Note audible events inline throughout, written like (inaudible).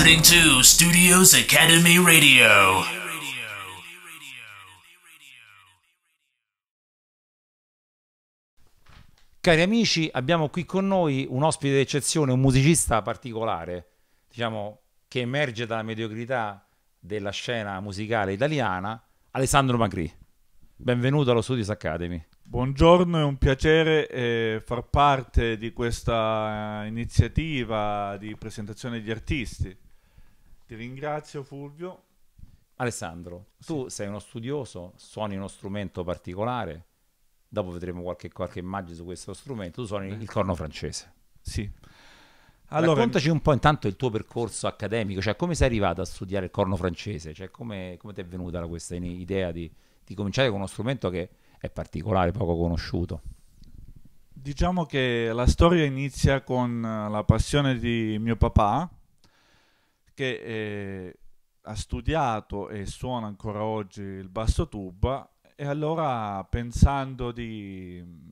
listening to Studios Academy Radio. Cari amici, abbiamo qui con noi un ospite d'eccezione, un musicista particolare, diciamo che emerge dalla mediocrità della scena musicale italiana, Alessandro Magri. Benvenuto allo Studios Academy. Buongiorno, è un piacere eh, far parte di questa eh, iniziativa di presentazione degli artisti. Ti ringrazio Fulvio. Alessandro, sì. tu sei uno studioso, suoni uno strumento particolare, dopo vedremo qualche, qualche immagine su questo strumento, tu suoni il corno francese. Sì. Allora, Raccontaci un po' intanto il tuo percorso accademico, cioè come sei arrivato a studiare il corno francese, cioè come, come ti è venuta questa idea di, di, cominciare con uno strumento che è particolare, poco conosciuto? Diciamo che la storia inizia con eh, la passione di mio papà, che eh, ha studiato e suona ancora oggi il basso tuba e allora pensando di mm,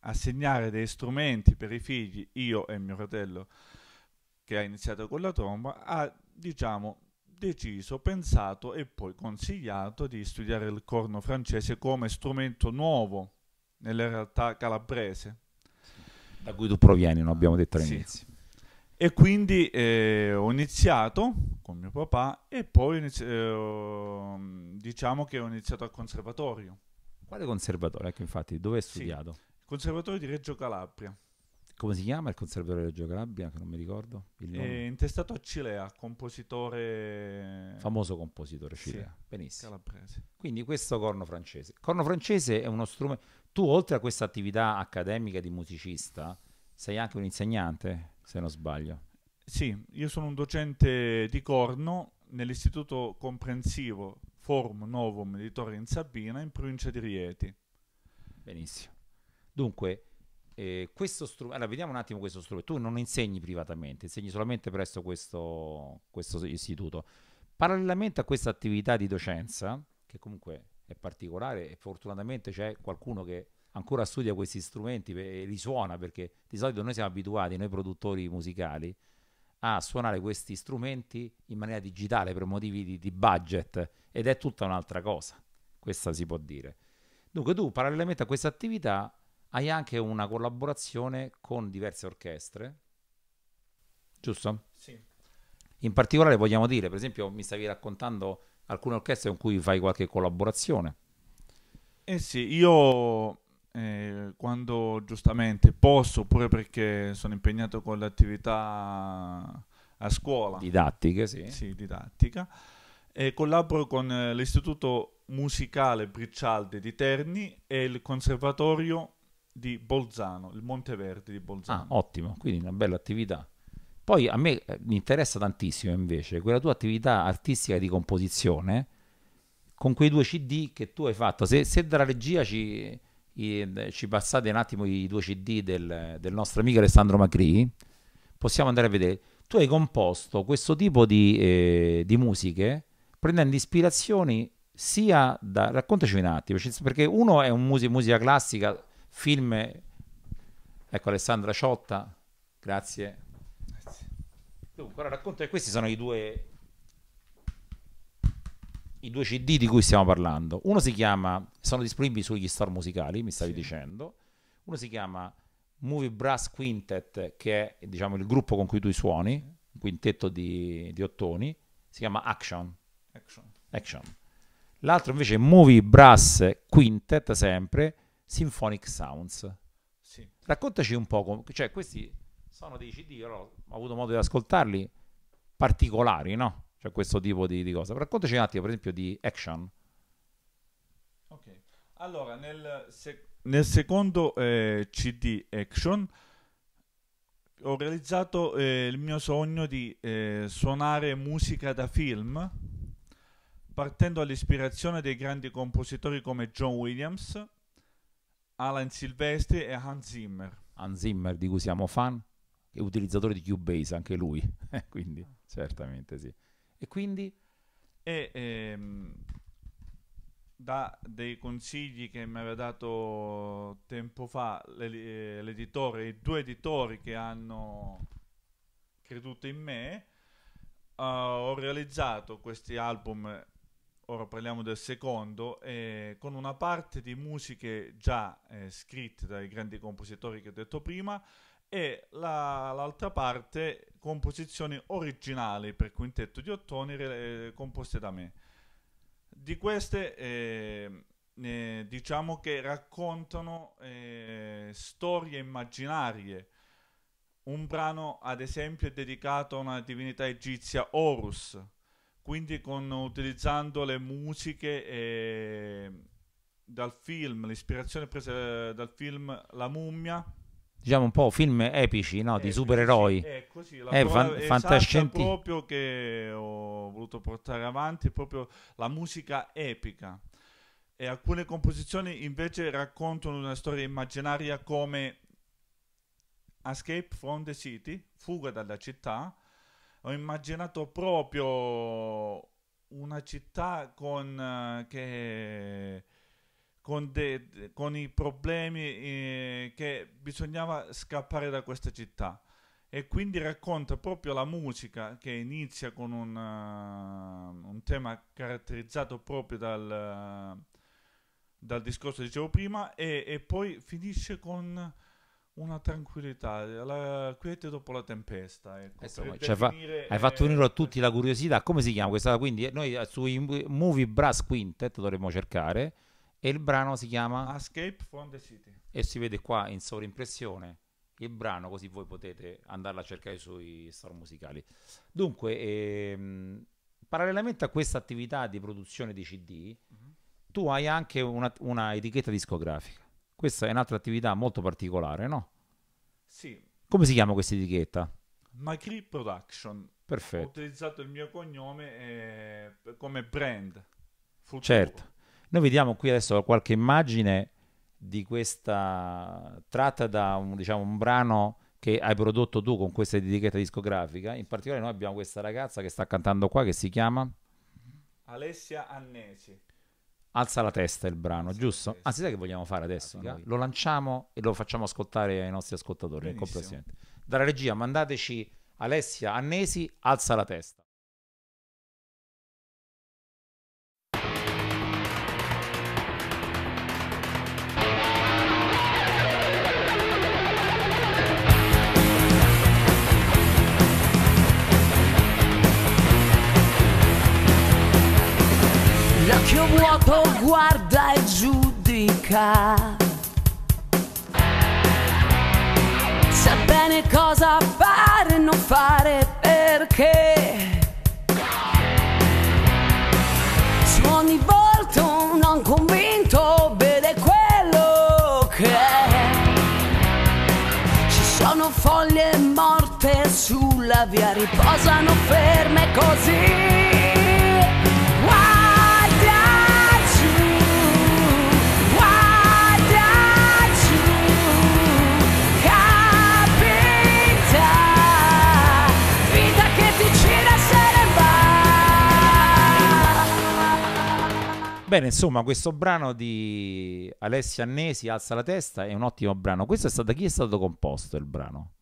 assegnare dei strumenti per i figli, io e mio fratello che ha iniziato con la tromba, ha diciamo deciso, pensato e poi consigliato di studiare il corno francese come strumento nuovo nella realtà calabrese. Da cui tu provieni, non abbiamo detto ah, all'inizio. Sì e quindi eh, ho iniziato con mio papà e poi inizio, eh, diciamo che ho iniziato al conservatorio. Quale conservatorio? Ecco infatti, dove hai studiato? Sì, conservatorio di Reggio Calabria. Come si chiama il conservatorio di Reggio Calabria? Che non mi ricordo. Il eh, intestato a Cilea, compositore... Famoso compositore Cilea, sì, benissimo. Calabrese. Quindi questo corno francese. Corno francese è uno strumento... Tu oltre a questa attività accademica di musicista sei anche un insegnante, se non sbaglio. Sì, io sono un docente di corno nell'istituto comprensivo Forum Novum di Torre in Sabina, in provincia di Rieti. Benissimo. Dunque, eh, questo strumento, allora vediamo un attimo questo strumento. Tu non insegni privatamente, insegni solamente presso questo, questo istituto. Parallelamente a questa attività di docenza, che comunque è particolare e fortunatamente c'è qualcuno che ancora studia questi strumenti e li suona perché di solito noi siamo abituati, noi produttori musicali, a suonare questi strumenti in maniera digitale per motivi di, di budget ed è tutta un'altra cosa, questa si può dire. Dunque tu parallelamente a questa attività hai anche una collaborazione con diverse orchestre, giusto? Sì. In particolare vogliamo dire, per esempio, mi stavi raccontando alcune orchestre con cui fai qualche collaborazione. Eh sì, io eh, quando giustamente posso, oppure perché sono impegnato con l'attività a scuola. Didattica, sì. Sì, didattica. E collaboro con eh, l'Istituto Musicale Briccialde di Terni e il Conservatorio di Bolzano, il Monteverde di Bolzano. Ah, ottimo, quindi una bella attività. Poi a me eh, mi interessa tantissimo invece quella tua attività artistica di composizione con quei due CD che tu hai fatto. Se, se dalla regia ci, i, ci passate un attimo i due CD del, del nostro amico Alessandro Macri, possiamo andare a vedere. Tu hai composto questo tipo di, eh, di musiche prendendo ispirazioni sia da... raccontaci un attimo, perché uno è un musica, musica classica, film... Ecco Alessandra Ciotta, grazie. Dunque, allora racconta che questi sono i due i due CD di cui stiamo parlando. Uno si chiama, sono disponibili sugli store musicali, mi stavi sì. dicendo. Uno si chiama Movie Brass Quintet, che è diciamo, il gruppo con cui tu suoni, un quintetto di, di ottoni. Si chiama Action. Action. Action. L'altro invece è Movie Brass Quintet, sempre, Symphonic Sounds. Sì. Raccontaci un po', com- cioè questi sono dei CD, allora, ho avuto modo di ascoltarli, particolari, no? Cioè questo tipo di, di cosa. Raccontaci un attimo, per esempio, di Action. Ok. Allora, nel, se- nel secondo eh, CD Action ho realizzato eh, il mio sogno di eh, suonare musica da film partendo dall'ispirazione dei grandi compositori come John Williams, Alan Silvestri e Hans Zimmer. Hans Zimmer, di cui siamo fan, e utilizzatore di Cubase anche lui, (laughs) quindi certamente sì. E quindi... E, ehm, da dei consigli che mi aveva dato tempo fa eh, l'editore, i due editori che hanno creduto in me, uh, ho realizzato questi album, ora parliamo del secondo, eh, con una parte di musiche già eh, scritte dai grandi compositori che ho detto prima, e la, l'altra parte composizioni originali per quintetto di ottoni eh, composte da me. Di queste eh, eh, diciamo che raccontano eh, storie immaginarie. Un brano ad esempio è dedicato a una divinità egizia Horus, quindi con, utilizzando le musiche ehm, dal film, l'ispirazione presa eh, dal film La mummia diciamo un po' film epici no? di eh, supereroi sì, è così, la eh, fan- fantascientifico proprio che ho voluto portare avanti proprio la musica epica e alcune composizioni invece raccontano una storia immaginaria come Escape from the City fuga dalla città ho immaginato proprio una città con uh, che con, de, con i problemi eh, che bisognava scappare da questa città e quindi racconta proprio la musica che inizia con un, eh, un tema caratterizzato proprio dal, eh, dal discorso che dicevo prima e, e, poi finisce con una tranquillità, la quiete dopo la tempesta. Ecco, eh, Insomma, cioè fa, hai fatto venire a tutti la curiosità, come si chiama questa? Quindi noi sui Movie Brass Quintet dovremmo cercare e il brano si chiama Escape from the City. E si vede qua in sovrimpressione il brano, così voi potete andarla a cercare sui store musicali. Dunque, ehm, parallelamente a questa attività di produzione di CD, mm-hmm. tu hai anche una, una, etichetta discografica. Questa è un'altra attività molto particolare, no? Sì. Come si chiama questa etichetta? Macri Production. Perfetto. Ho utilizzato il mio cognome eh, come brand. Futuro. Certo. Noi vediamo qui adesso qualche immagine di questa tratta da un, diciamo, un brano che hai prodotto tu con questa etichetta discografica. In particolare noi abbiamo questa ragazza che sta cantando qua che si chiama Alessia Annesi. Alza la testa il brano, Alza giusto? Anzi, ah, sai che vogliamo fare adesso? Ah, lo lanciamo e lo facciamo ascoltare ai nostri ascoltatori. Dalla regia mandateci Alessia Annesi, alza la testa. ignoto guarda e giudica. Sa bene cosa fare e non fare perché. Su ogni volto non convinto vede quello che è. Ci sono foglie morte sulla via, riposano ferme così. Bene, insomma, questo brano di Alessia Annesi, Alza la testa, è un ottimo brano. Questo è stato da chi è stato composto il brano?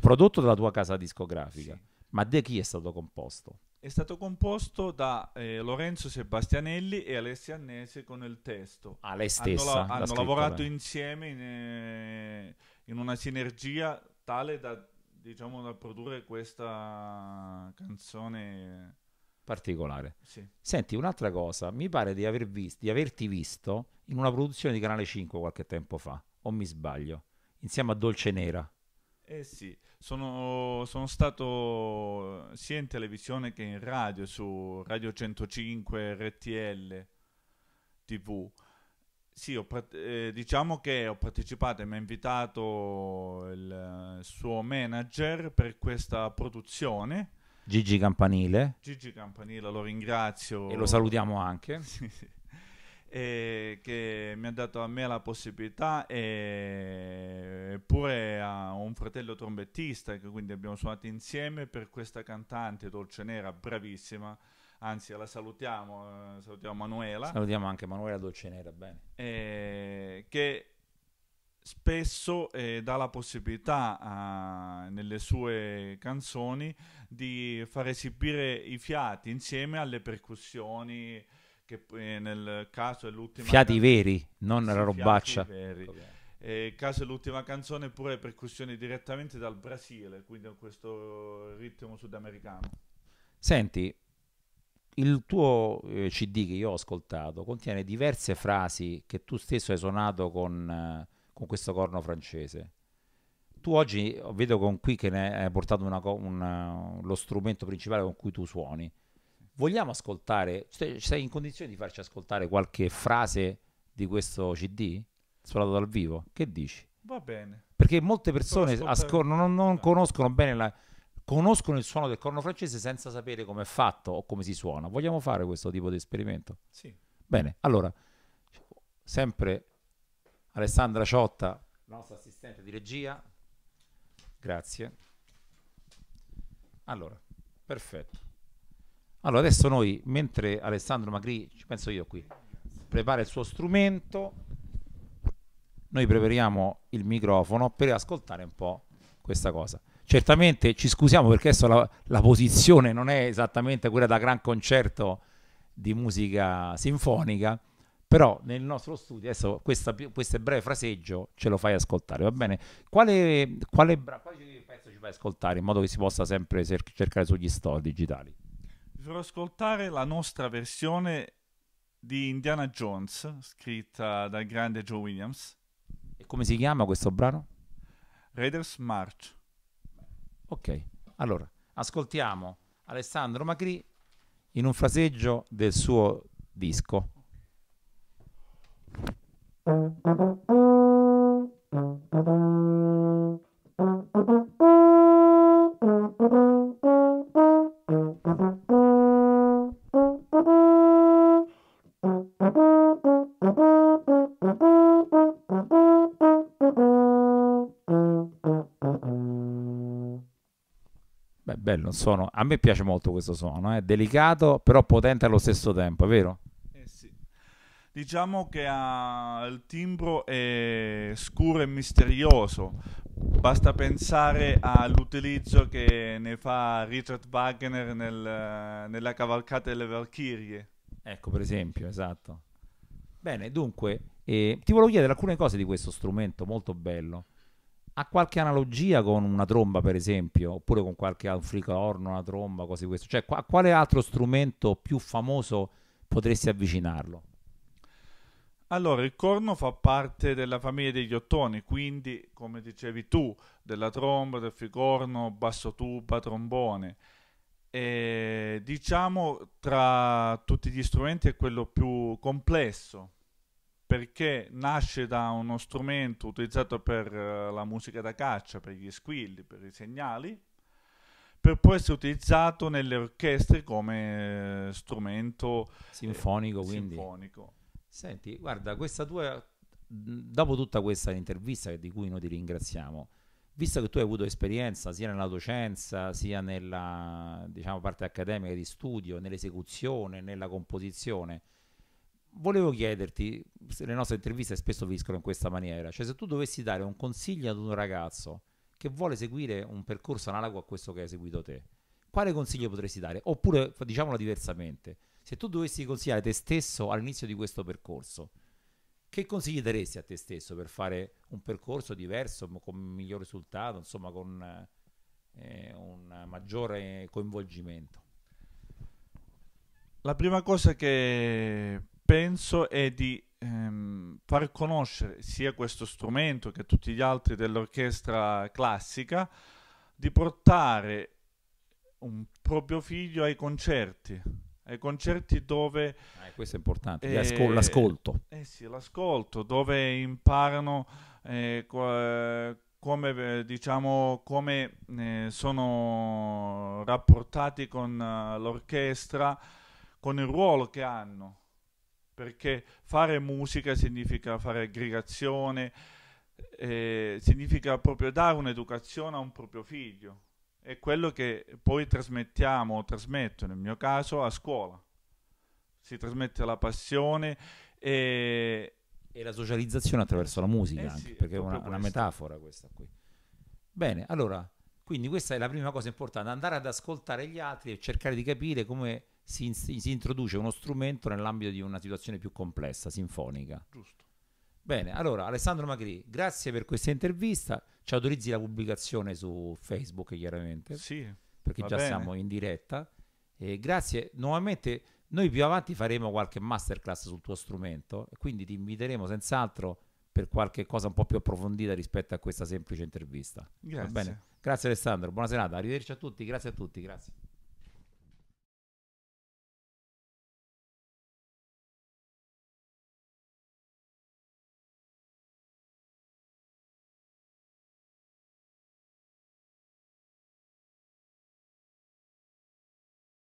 Prodotto dalla tua casa discografica. Sì. Ma da chi è stato composto? È stato composto da eh, Lorenzo Sebastianelli e Alessia Annesi con il testo. Ah, lei stessa. Hanno, la- hanno lavorato bene. insieme in, eh, in, una sinergia tale da, diciamo, da produrre questa canzone particolare. Sì. Senti, un'altra cosa, mi pare di, aver vist- di averti visto in una produzione di Canale 5 qualche tempo fa, o mi sbaglio, insieme a Dolce Nera. Eh sì, sono, sono, stato sia in televisione che in radio, su Radio 105 RTL TV. Sì, ho, eh, diciamo che ho partecipato e mi ha invitato il, il suo manager per questa produzione Gigi Campanile. Gigi Campanile, lo ringrazio. E lo salutiamo anche. (laughs) sì, sì. E che mi ha dato a me la possibilità e pure a un fratello trombettista che quindi abbiamo suonato insieme per questa cantante dolce nera bravissima anzi la salutiamo, eh, salutiamo Manuela salutiamo anche Manuela Dolce Nera bene. E che spesso eh, dà la possibilità a, nelle sue canzoni di far esibire i fiati insieme alle percussioni che eh, nel caso è l'ultima fiati canzone, veri, non sì, la robaccia veri. Okay. Eh, caso è l'ultima canzone pure percussioni direttamente dal Brasile quindi con questo ritmo sudamericano senti il tuo eh, CD che io ho ascoltato contiene diverse frasi che tu stesso hai suonato con eh, con questo corno francese. Tu oggi vedo con qui che ne hai portato una, un, lo strumento principale con cui tu suoni. Vogliamo ascoltare, sei in condizione di farci ascoltare qualche frase di questo CD suonato dal vivo? Che dici? Va bene. Perché molte persone ascol- non, non conoscono bene la, conoscono il suono del corno francese senza sapere come è fatto o come si suona. Vogliamo fare questo tipo di esperimento? Sì. Bene, allora, sempre Alessandra Ciotta, nostra assistente di regia. Grazie. Allora, perfetto. Allora, adesso noi, mentre Alessandro Magri, ci penso io qui, prepara il suo strumento, noi prepariamo il microfono per ascoltare un po' questa cosa. Certamente ci scusiamo perché adesso la, la posizione non è esattamente quella da gran concerto di musica sinfonica, però nel nostro studio, adesso questa, questo breve fraseggio ce lo fai ascoltare, va bene? Quale, quale, quale pezzo ci fai ascoltare in modo che si possa sempre cercare sugli store digitali? Vi farò ascoltare la nostra versione di Indiana Jones, scritta dal grande Joe Williams. E come si chiama questo brano? Raiders March. Ok, allora ascoltiamo Alessandro Macri in un fraseggio del suo disco bello un suono. A me piace molto questo suono, è eh. delicato però potente allo stesso tempo, è vero? diciamo che ha ah, il timbro è scuro e misterioso. Basta pensare all'utilizzo che ne fa Richard Wagner nel, nella cavalcata delle Valchirie. Ecco, per esempio, esatto. Bene, dunque, eh, ti volevo chiedere alcune cose di questo strumento molto bello. Ha qualche analogia con una tromba, per esempio, oppure con qualche flicorno, una tromba, cose di questo? Cioè, a quale altro strumento più famoso potresti avvicinarlo? Allora, il corno fa parte della famiglia degli ottoni, quindi, come dicevi tu, della tromba, del figorno, basso tuba, trombone. E, diciamo tra tutti gli strumenti è quello più complesso perché nasce da uno strumento utilizzato per eh, la musica da caccia, per gli squilli, per i segnali, per poi essere utilizzato nelle orchestre come eh, strumento sinfonico. Eh, sinfonico. Senti, guarda, questa tua, dopo tutta questa intervista di cui noi ti ringraziamo, visto che tu hai avuto esperienza sia nella docenza, sia nella diciamo, parte accademica di studio, nell'esecuzione, nella composizione, volevo chiederti, le nostre interviste spesso viscono in questa maniera, cioè se tu dovessi dare un consiglio ad un ragazzo che vuole seguire un percorso analogo a questo che hai seguito te, quale consiglio potresti dare? Oppure diciamolo diversamente, se tu dovessi consigliare te stesso all'inizio di questo percorso, che consigli daresti a te stesso per fare un percorso diverso, con miglior risultato, insomma con eh, un maggiore coinvolgimento? La prima cosa che penso è di ehm, far conoscere sia questo strumento che tutti gli altri dell'orchestra classica, di portare un proprio figlio ai concerti ai concerti dove... Eh, questo è importante, eh, l'ascolto. Eh sì, l'ascolto, dove imparano eh, come, eh, diciamo, come eh, sono rapportati con eh, l'orchestra, con il ruolo che hanno. Perché fare musica significa fare aggregazione, significa proprio dare un'educazione a un proprio figlio è quello che poi trasmettiamo, trasmetto nel mio caso, a scuola. Si trasmette la passione e... e la socializzazione attraverso la musica, eh anche, sì, perché è una, una metafora questa qui. Bene, allora, quindi questa è la prima cosa importante, andare ad ascoltare gli altri e cercare di capire come si, si introduce uno strumento nell'ambito di una situazione più complessa, sinfonica. Giusto. Bene, allora Alessandro Magri, grazie per questa intervista. Ci autorizzi la pubblicazione su Facebook, chiaramente. Sì. Perché già bene. siamo in diretta. E grazie, nuovamente noi più avanti faremo qualche masterclass sul tuo strumento e quindi ti inviteremo senz'altro per qualche cosa un po' più approfondita rispetto a questa semplice intervista. Grazie. Grazie Alessandro, buona serata, arrivederci a tutti, grazie a tutti, grazie.